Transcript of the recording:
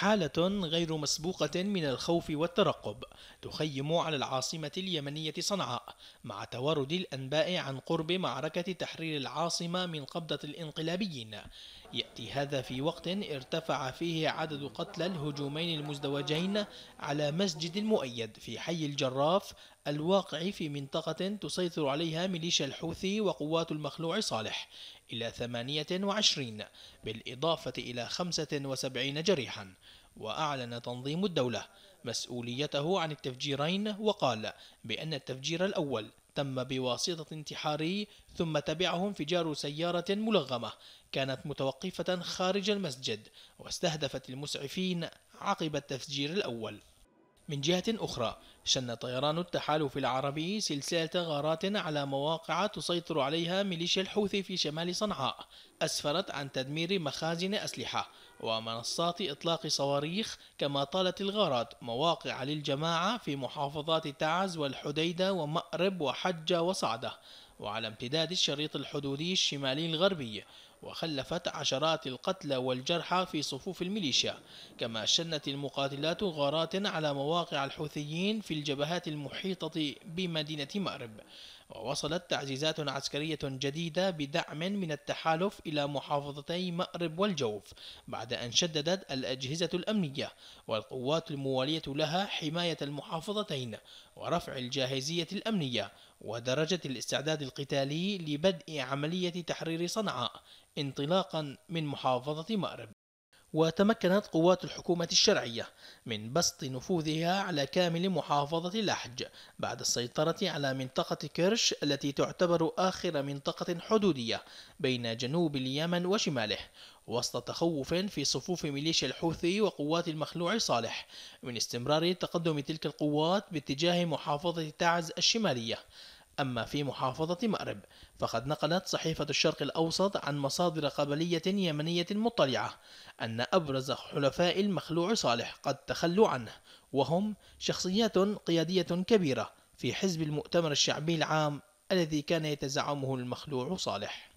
حالة غير مسبوقة من الخوف والترقب تخيم على العاصمة اليمنية صنعاء مع توارد الأنباء عن قرب معركة تحرير العاصمة من قبضة الانقلابيين يأتي هذا في وقت ارتفع فيه عدد قتلى الهجومين المزدوجين على مسجد مؤيد في حي الجراف الواقع في منطقة تسيطر عليها ميليشيا الحوثي وقوات المخلوع صالح إلى 28 بالإضافة إلى 75 جريحا وأعلن تنظيم الدولة مسؤوليته عن التفجيرين وقال بأن التفجير الأول تم بواسطة انتحاري ثم تبعه انفجار سيارة ملغمة كانت متوقفة خارج المسجد واستهدفت المسعفين عقب التفجير الأول من جهة أخرى شن طيران التحالف العربي سلسلة غارات على مواقع تسيطر عليها ميليشيا الحوثي في شمال صنعاء أسفرت عن تدمير مخازن أسلحة ومنصات إطلاق صواريخ كما طالت الغارات مواقع للجماعة في محافظات تعز والحديدة ومأرب وحجة وصعدة وعلى امتداد الشريط الحدودي الشمالي الغربي وخلفت عشرات القتلى والجرحى في صفوف الميليشيا كما شنت المقاتلات غارات على مواقع الحوثيين في الجبهات المحيطة بمدينة مأرب ووصلت تعزيزات عسكرية جديدة بدعم من التحالف إلى محافظتي مأرب والجوف بعد أن شددت الأجهزة الأمنية والقوات الموالية لها حماية المحافظتين ورفع الجاهزية الأمنية ودرجة الاستعداد القتالي لبدء عملية تحرير صنعاء انطلاقا من محافظة مأرب وتمكنت قوات الحكومة الشرعية من بسط نفوذها على كامل محافظة لحج بعد السيطرة على منطقة كرش التي تعتبر آخر منطقة حدودية بين جنوب اليمن وشماله وسط تخوف في صفوف ميليشيا الحوثي وقوات المخلوع صالح من استمرار تقدم تلك القوات باتجاه محافظة تعز الشمالية أما في محافظة مأرب فقد نقلت صحيفة الشرق الأوسط عن مصادر قبلية يمنية مطلعة أن أبرز حلفاء المخلوع صالح قد تخلوا عنه وهم شخصيات قيادية كبيرة في حزب المؤتمر الشعبي العام الذي كان يتزعمه المخلوع صالح